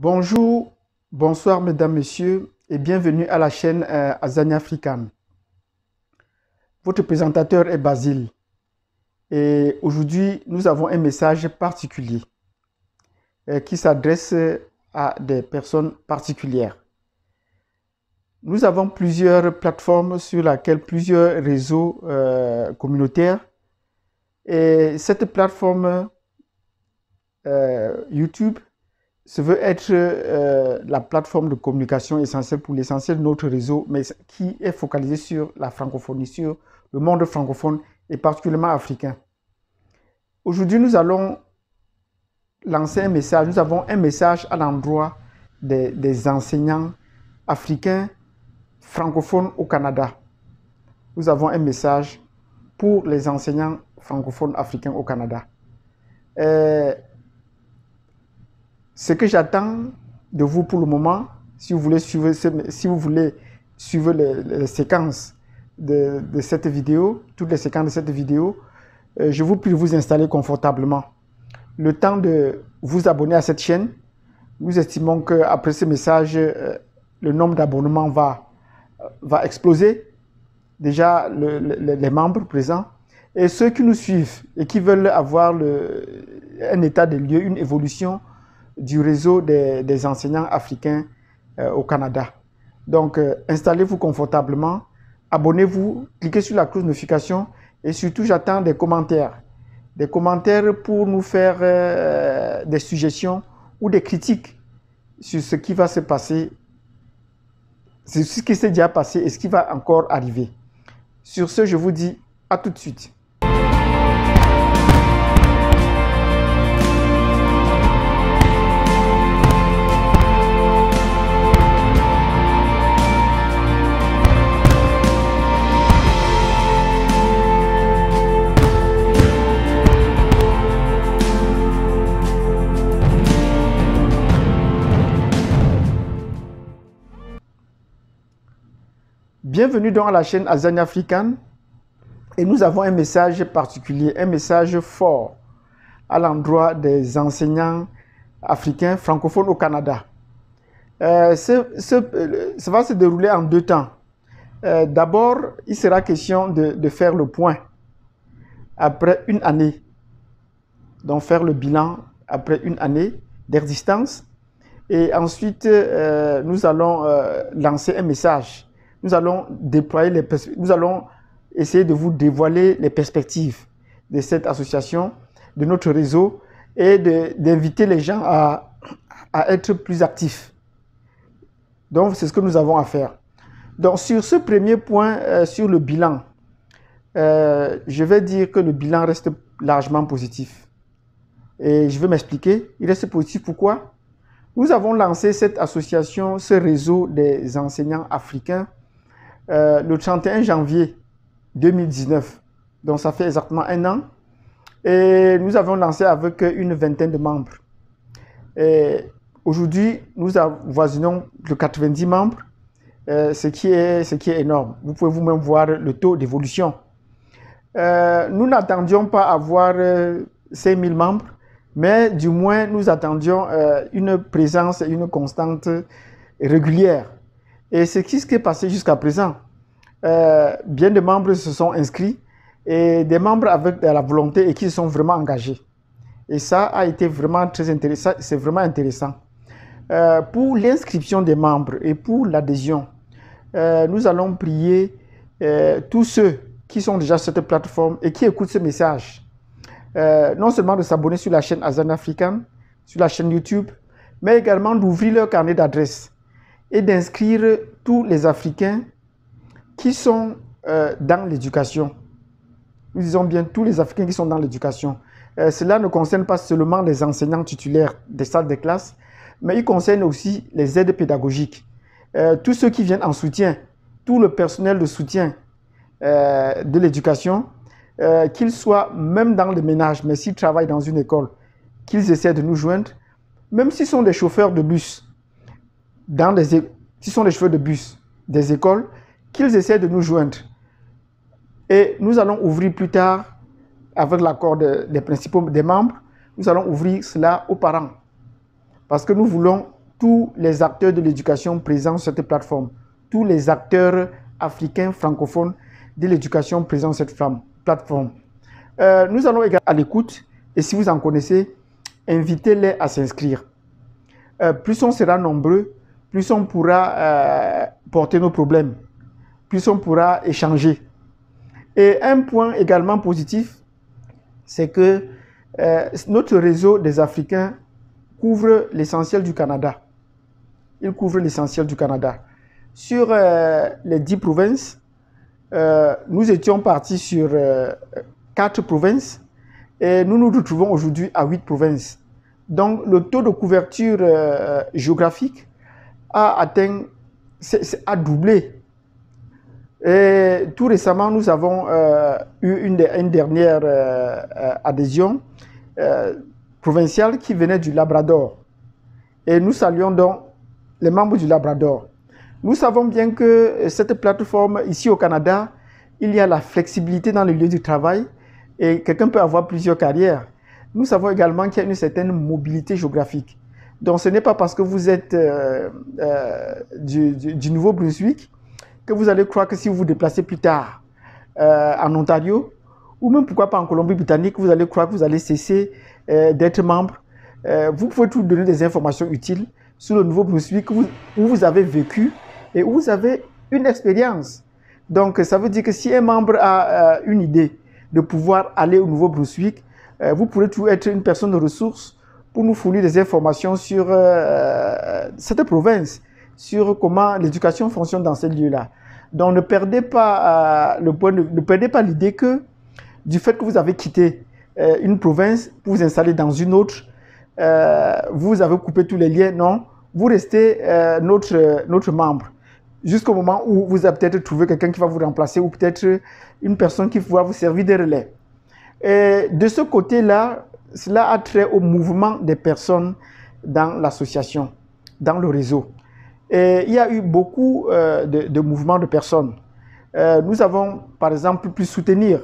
Bonjour, bonsoir mesdames, messieurs et bienvenue à la chaîne euh, Azania African. Votre présentateur est Basile et aujourd'hui nous avons un message particulier euh, qui s'adresse à des personnes particulières. Nous avons plusieurs plateformes sur lesquelles plusieurs réseaux euh, communautaires et cette plateforme YouTube ce veut être euh, la plateforme de communication essentielle pour l'essentiel de notre réseau, mais qui est focalisée sur la francophonie, sur le monde francophone et particulièrement africain. Aujourd'hui, nous allons lancer un message. Nous avons un message à l'endroit des, enseignants africains francophones au Canada. Nous avons un message pour les enseignants francophones africains au Canada. Euh, ce que j'attends de vous pour le moment, si vous voulez suivre, si vous voulez suivre les, séquences de, cette vidéo, toutes les séquences de cette vidéo, euh, je vous prie de vous installer confortablement. Le temps de vous abonner à cette chaîne, nous estimons qu'après ce message, euh, le nombre d'abonnements va, va exploser. Déjà, les membres présents et ceux qui nous suivent et qui veulent avoir un état des lieux, une évolution du réseau des, enseignants africains euh, au Canada. Donc, euh, installez-vous confortablement, abonnez-vous, cliquez sur la cloche notification et surtout, j'attends des commentaires. Des commentaires pour nous faire euh, des suggestions ou des critiques sur ce qui va se passer, sur ce qui s'est déjà passé et ce qui va encore arriver. Sur ce, je vous dis à tout de suite. Bienvenue à la chaîne Azania Africaine et nous avons un message particulier, un message fort à l'endroit des enseignants africains francophones au Canada. Euh, euh, ça va se dérouler en deux temps. Euh, d'abord, il sera question de, faire le point après une année, donc faire le bilan après une année d'existence. Et ensuite, nous allons lancer un message nous allons déployer les nous allons essayer de vous dévoiler les perspectives de cette association, de notre réseau et d'inviter les gens à, à, être plus actifs. Donc, c'est ce que nous avons à faire. Donc, sur ce premier point, euh, sur le bilan, euh, je vais dire que le bilan reste largement positif. Et je vais m'expliquer. Il reste positif pourquoi Nous avons lancé cette association, ce réseau des enseignants africains euh, le 31 janvier 2019. Donc ça fait exactement un an. Et nous avons lancé avec une vingtaine de membres. Et aujourd'hui, nous avoisinons le 90 membres, euh, ce, qui est, ce qui est énorme. Vous pouvez vous-même voir le taux d'évolution. Euh, nous n'attendions pas avoir 5000 membres, mais du moins nous attendions une présence et une constante régulière. Et c'est ce qui est passé jusqu'à présent. Euh, bien de membres se sont inscrits et des membres avec la volonté et qui se sont vraiment engagés. Et ça a été vraiment très intéressant. C'est vraiment intéressant. Euh, pour l'inscription des membres et pour l'adhésion, euh, nous allons prier tous ceux qui sont déjà sur cette plateforme et qui écoutent ce message. non seulement de s'abonner sur la chaîne Azan African, sur la chaîne YouTube, mais également d'ouvrir leur carnet d'adresses et d'inscrire tous les Africains qui sont euh, dans l'éducation. Nous disons bien tous les Africains qui sont dans l'éducation. Euh, cela ne concerne pas seulement les enseignants titulaires des salles de classe, mais il concerne aussi les aides pédagogiques. Euh, tous ceux qui viennent en soutien, tout le personnel de soutien de l'éducation, qu'ils soient même dans le ménage, mais s'ils travaillent dans une école, qu'ils essaient de nous joindre, même s'ils sont des chauffeurs de bus, dans qui sont les cheveux de bus des écoles, qu'ils essaient de nous joindre. Et nous allons ouvrir plus tard, avec l'accord des principaux des membres, nous allons ouvrir cela aux parents. Parce que nous voulons tous les acteurs de l'éducation présents sur cette plateforme, tous les acteurs africains francophones de l'éducation présents sur cette plateforme. Euh, nous allons également à l'écoute, et si vous en connaissez, invitez-les à s'inscrire. Euh, plus on sera nombreux, plus on pourra euh, porter nos problèmes, plus on pourra échanger. Et un point également positif, c'est que euh, notre réseau des Africains couvre l'essentiel du Canada. Il couvre l'essentiel du Canada. Sur euh, les dix provinces, nous étions partis sur quatre provinces et nous nous retrouvons aujourd'hui à huit provinces. Donc le taux de couverture géographique a atteint, a doublé. Et tout récemment, nous avons euh, eu une, une dernière euh, euh, adhésion provinciale qui venait du Labrador. Et nous saluons donc les membres du Labrador. Nous savons bien que cette plateforme, ici au Canada, il y a la flexibilité dans le lieu du travail et quelqu'un peut avoir plusieurs carrières. Nous savons également qu'il y a une certaine mobilité géographique. Donc ce n'est pas parce que vous êtes euh, euh, du, Nouveau-Brunswick que vous allez croire que si vous vous déplacez plus tard euh, en Ontario, ou même pourquoi pas en Colombie-Britannique, vous allez croire que vous allez cesser d'être membre. vous pouvez tout donner des informations utiles sur le Nouveau-Brunswick où, où, vous avez vécu et où vous avez une expérience. Donc ça veut dire que si un membre a une idée de pouvoir aller au Nouveau-Brunswick, vous pourrez tout être une personne de ressources pour nous fournir des informations sur euh, cette province, sur comment l'éducation fonctionne dans ces lieux-là. Donc ne perdez pas euh, le point, ne perdez pas l'idée que du fait que vous avez quitté euh, une province pour vous installer dans une autre, vous avez coupé tous les liens. Non, vous restez notre notre membre jusqu'au moment où vous avez peut-être trouvé quelqu'un qui va vous remplacer ou peut-être une personne qui va vous servir de relais. Et de ce côté-là, cela a trait au mouvement des personnes dans l'association, dans le réseau. Et il y a eu beaucoup euh, de, mouvements de personnes. Euh, nous avons, par exemple, pu soutenir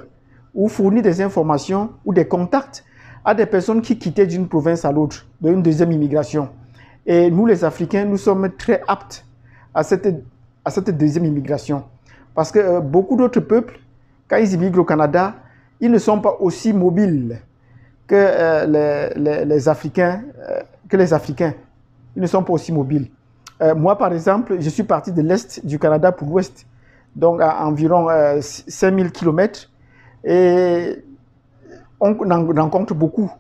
ou fournir des informations ou des contacts à des personnes qui quittaient d'une province à l'autre, d'une deuxième immigration. Et nous, les Africains, nous sommes très aptes à cette, deuxième immigration. Parce que euh, beaucoup d'autres peuples, quand ils immigrent au Canada, ils ne sont pas aussi mobiles que euh, les, Africains, euh, que les Africains, ils ne sont pas aussi mobiles. Euh, moi, par exemple, je suis parti de l'Est du Canada pour l'Ouest, donc à environ 5000 km, et on rencontre beaucoup.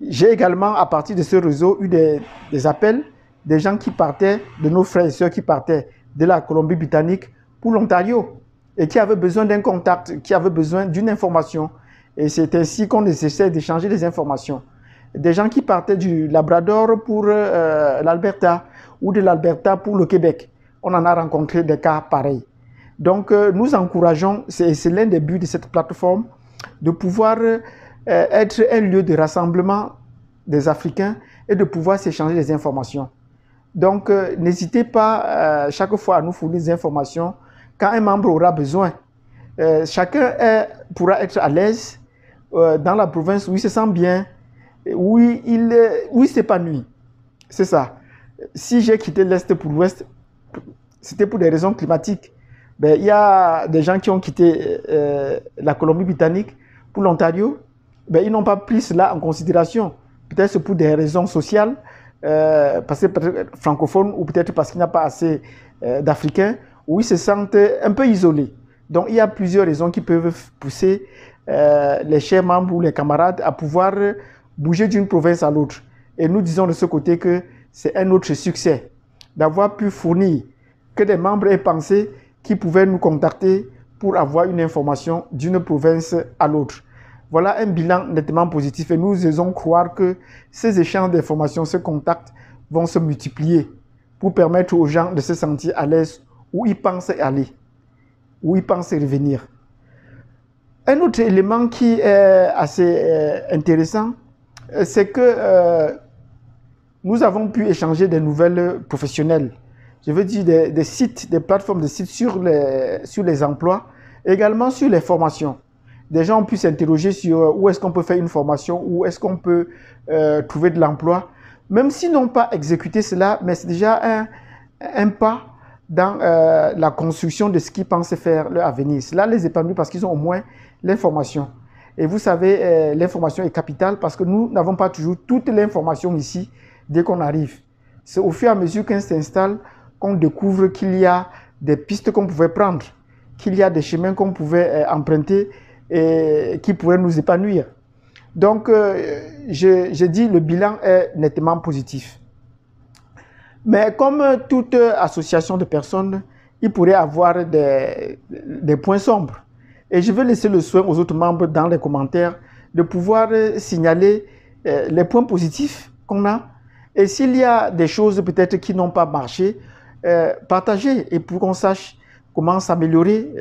J'ai également, à partir de ce réseau, eu des, des appels des gens qui partaient, de nos frères et sœurs qui partaient de la Colombie-Britannique pour l'Ontario et qui avaient besoin d'un contact, qui avaient besoin d'une information, et c'est ainsi qu'on essaie d'échanger des informations. Des gens qui partaient du Labrador pour euh, l'Alberta ou de l'Alberta pour le Québec. On en a rencontré des cas pareils. Donc, euh, nous encourageons, c'est l'un des buts de cette plateforme, de pouvoir euh, être un lieu de rassemblement des Africains et de pouvoir s'échanger des informations. Donc, n'hésitez pas chaque fois à nous fournir des informations quand un membre aura besoin. chacun pourra être à l'aise euh, dans la province où il se sent bien, où il, où pas s'épanouit. C'est ça. Si j'ai quitté l'Est pour l'Ouest, c'était pour des raisons climatiques. Ben, il y a des gens qui ont quitté euh, la Colombie-Britannique pour l'Ontario. Ben, ils n'ont pas pris cela en considération. Peut-être pour des raisons sociales, euh, parce que peut francophones, ou peut-être parce qu'il n'y a pas assez d'Africains, où ils se sentent un peu isolés. Donc il y a plusieurs raisons qui peuvent pousser euh, les chers membres ou les camarades à pouvoir bouger d'une province à l'autre. Et nous disons de ce côté que c'est un autre succès d'avoir pu fournir que des membres et pensé qui pouvaient nous contacter pour avoir une information d'une province à l'autre. Voilà un bilan nettement positif et nous faisons croire que ces échanges d'informations, ces contacts vont se multiplier pour permettre aux gens de se sentir à l'aise où ils pensent aller, où ils pensent revenir. Un autre élément qui est assez euh, intéressant, euh, c'est que euh, nous avons pu échanger des nouvelles professionnelles. Je veux dire des, sites, des plateformes de sites sur les, sur les emplois, également sur les formations des gens ont pu s'interroger sur où est-ce qu'on peut faire une formation, où est-ce qu'on peut trouver de l'emploi, même s'ils n'ont pas exécuté cela, mais c'est déjà un, un, pas dans la construction de ce qu'ils pensaient faire leur avenir. Cela les épanouit parce qu'ils ont au moins l'information. Et vous savez, euh, l'information est capitale parce que nous n'avons pas toujours toute l'information ici dès qu'on arrive. C'est au fur et à mesure qu'on s'installe qu'on découvre qu'il y a des pistes qu'on pouvait prendre, qu'il y a des chemins qu'on pouvait euh, emprunter et qui pourraient nous épanouir. Donc, euh, je, dis le bilan est nettement positif. Mais comme toute association de personnes, il pourrait avoir des, des points sombres. Et je vais laisser le soin aux autres membres dans les commentaires de pouvoir euh, signaler euh, les points positifs qu'on a. Et s'il y a des choses peut-être qui n'ont pas marché, euh, partagez et pour qu'on sache comment s'améliorer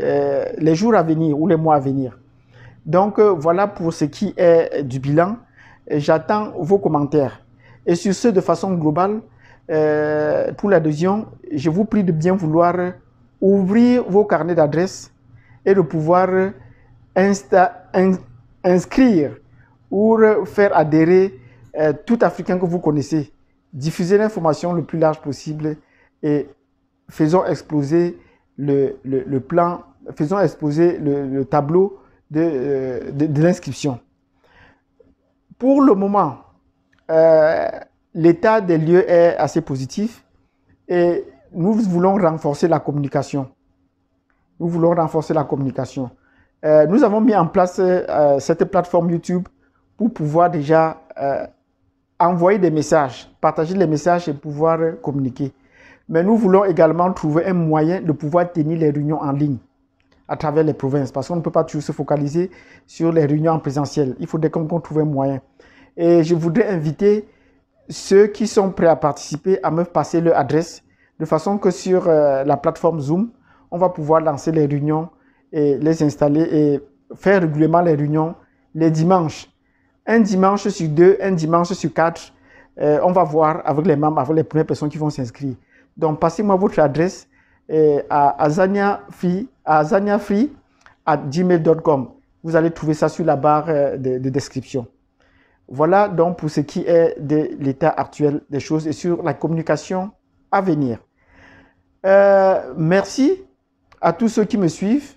les jours à venir ou les mois à venir. Donc voilà pour ce qui est du bilan. J'attends vos commentaires. Et sur ce, de façon globale, pour l'adhésion, je vous prie de bien vouloir ouvrir vos carnets d'adresses et de pouvoir inscrire ou faire adhérer euh, tout Africain que vous connaissez. diffuser l'information le plus large possible et faisons exploser le, plan, faisons exploser le, tableau euh, de, l'inscription. Pour le moment, euh, l'état des lieux est assez positif et nous voulons renforcer la communication. Nous voulons renforcer la communication. Euh, nous avons mis en place euh, cette plateforme YouTube pour pouvoir déjà euh, envoyer des messages, partager les messages et pouvoir communiquer. Mais nous voulons également trouver un moyen de pouvoir tenir les réunions en ligne à travers les provinces parce qu'on ne peut pas toujours se focaliser sur les réunions en présentiel. Il faudrait qu'on trouve un moyen. Et je voudrais inviter ceux qui sont prêts à participer à me passer leur adresse de façon que sur la plateforme Zoom, on va pouvoir lancer les réunions et les installer et faire régulièrement les réunions les dimanches. Un dimanche sur deux, un dimanche sur quatre, euh, on va voir avec les membres, avec les premières personnes qui vont s'inscrire. Donc, passez-moi votre adresse euh, à azaniafree Vous allez trouver ça sur la barre euh, de, description. Voilà donc pour ce qui est de l'état actuel des choses et sur la communication à venir. merci à tous ceux qui me suivent,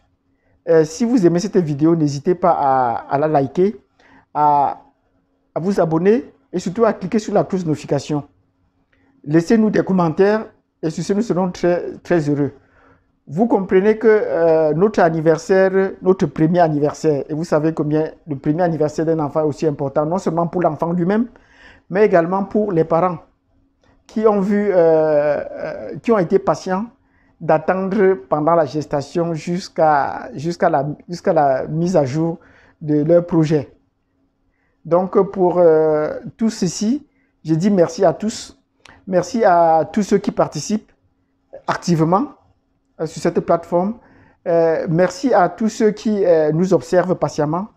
euh, si vous aimez cette vidéo, n'hésitez pas à, la liker, à, vous abonner et surtout à cliquer sur la cloche de notification. Laissez-nous des commentaires et sur ce, nous serons très, heureux. Vous comprenez que euh, notre anniversaire, notre premier anniversaire, et vous savez combien le premier anniversaire d'un enfant est aussi important, non seulement pour l'enfant lui-même, mais également pour les parents qui ont vu, euh, qui ont été patients d'attendre pendant la gestation jusqu'à jusqu'à la, jusqu'à la mise à jour de leur projet. Donc pour euh, tout ceci, je dis merci à tous. Merci à tous ceux qui participent activement euh, sur cette plateforme. Euh, merci à tous ceux qui nous observent patiemment.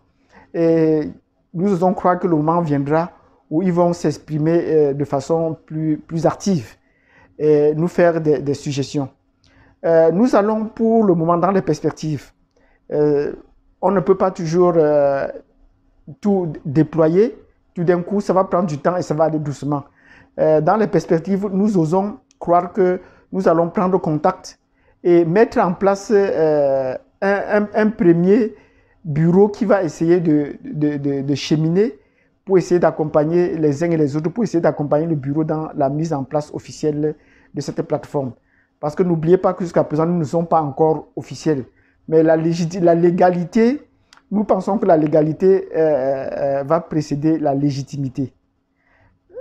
Et nous faisons croire que le moment viendra où ils vont s'exprimer de façon plus, plus active et nous faire des suggestions. Euh, nous allons pour le moment dans les perspectives. Euh, on ne peut pas toujours euh, tout déployer. Tout d'un coup, ça va prendre du temps et ça va aller doucement. dans les perspectives, nous osons croire que nous allons prendre contact et mettre en place un, premier bureau qui va essayer de cheminer pour essayer d'accompagner les uns et les autres, pour essayer d'accompagner le bureau dans la mise en place officielle de cette plateforme. Parce que n'oubliez pas que jusqu'à présent, nous ne sommes pas encore officiels. Mais la, la légalité, nous pensons que la légalité euh, euh, euh, va précéder la légitimité.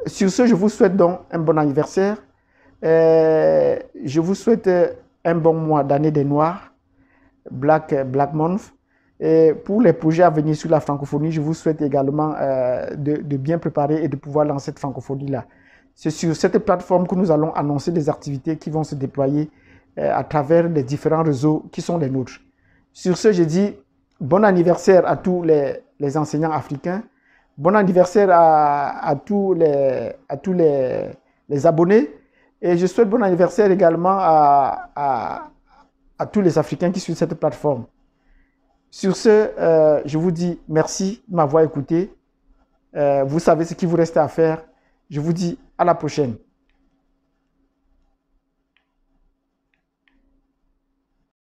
Sur ce, je vous souhaite donc un bon anniversaire. je vous souhaite un bon mois d'année des Noirs, Black, Black Month. Et pour les projets à venir sur la francophonie, je vous souhaite également de, de, bien préparer et de pouvoir lancer cette francophonie-là. C'est sur cette plateforme que nous allons annoncer des activités qui vont se déployer euh, à travers les différents réseaux qui sont les nôtres. Sur ce, je dis bon anniversaire à tous les, enseignants africains, bon anniversaire à, tous, les, abonnés et je souhaite bon anniversaire également à, tous les Africains qui suivent cette plateforme. Sur ce, euh, je vous dis merci de m'avoir écouté. Euh, vous savez ce qu'il vous reste à faire. Je vous dis à la prochaine.